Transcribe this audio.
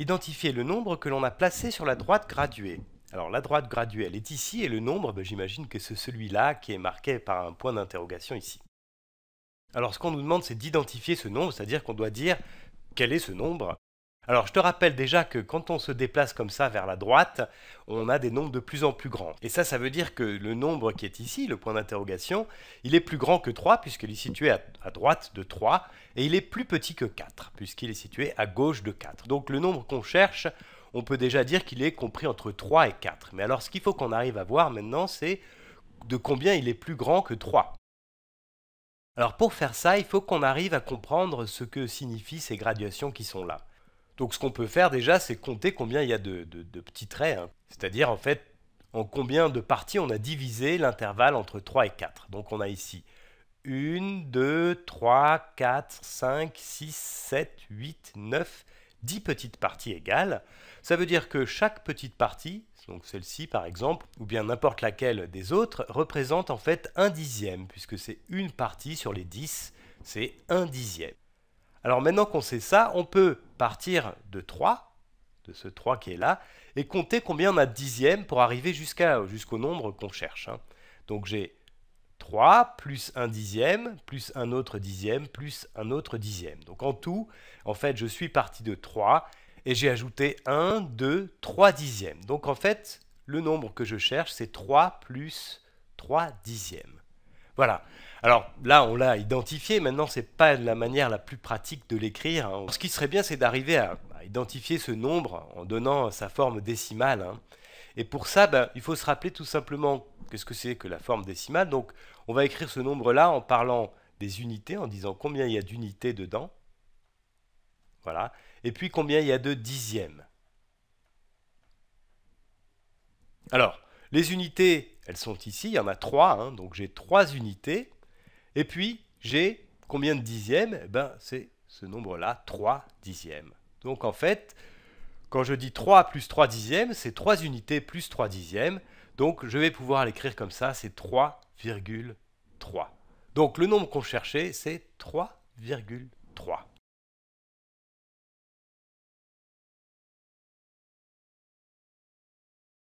identifier le nombre que l'on a placé sur la droite graduée. Alors la droite graduée, elle est ici, et le nombre, ben, j'imagine que c'est celui-là qui est marqué par un point d'interrogation ici. Alors ce qu'on nous demande, c'est d'identifier ce nombre, c'est-à-dire qu'on doit dire quel est ce nombre alors je te rappelle déjà que quand on se déplace comme ça vers la droite, on a des nombres de plus en plus grands. Et ça, ça veut dire que le nombre qui est ici, le point d'interrogation, il est plus grand que 3 puisqu'il est situé à, droite de 3 et il est plus petit que 4 puisqu'il est situé à gauche de 4. Donc le nombre qu'on cherche, on peut déjà dire qu'il est compris entre 3 et 4. Mais alors ce qu'il faut qu'on arrive à voir maintenant, c'est de combien il est plus grand que 3. Alors pour faire ça, il faut qu'on arrive à comprendre ce que signifient ces graduations qui sont là. Donc ce qu'on peut faire déjà, c'est compter combien il y a de, petits traits. Hein. C'est-à-dire en fait, en combien de parties on a divisé l'intervalle entre 3 et 4. Donc on a ici 1, 2, 3, 4, 5, 6, 7, 8, 9, 10 petites parties égales. Ça veut dire que chaque petite partie, donc celle-ci par exemple, ou bien n'importe laquelle des autres, représente en fait un dixième, puisque c'est une partie sur les 10, c'est un dixième. Alors maintenant qu'on sait ça, on peut partir de 3, de ce 3 qui est là, et compter combien on a de dixièmes pour arriver jusqu'au nombre qu'on cherche. Hein. Donc j'ai 3 plus un dixième, plus un autre dixième, plus un autre dixième. Donc en tout, en fait, je suis parti de 3 et j'ai ajouté 1, 2, 3 dixièmes. Donc en fait, le nombre que je cherche, c'est 3 plus 3 dixièmes. Voilà. Alors là, on l'a identifié, maintenant, ce n'est pas la manière la plus pratique de l'écrire. Hein. Ce qui serait bien, c'est d'arriver à, identifier ce nombre en donnant sa forme décimale. Hein. Et pour ça, ben, il faut se rappeler tout simplement qu'est-ce que c'est que la forme décimale. Donc, on va écrire ce nombre-là en parlant des unités, en disant combien il y a d'unités dedans. Voilà. Et puis combien il y a de dixièmes. Alors, les unités, elles sont ici, il y en a 3, hein, donc j'ai 3 unités. Et puis, j'ai combien de dixièmes eh ben, C'est ce nombre-là, 3 dixièmes. Donc en fait, quand je dis 3 plus 3 dixièmes, c'est 3 unités plus 3 dixièmes. Donc je vais pouvoir l'écrire comme ça, c'est 3,3. Donc le nombre qu'on cherchait, c'est 3,3.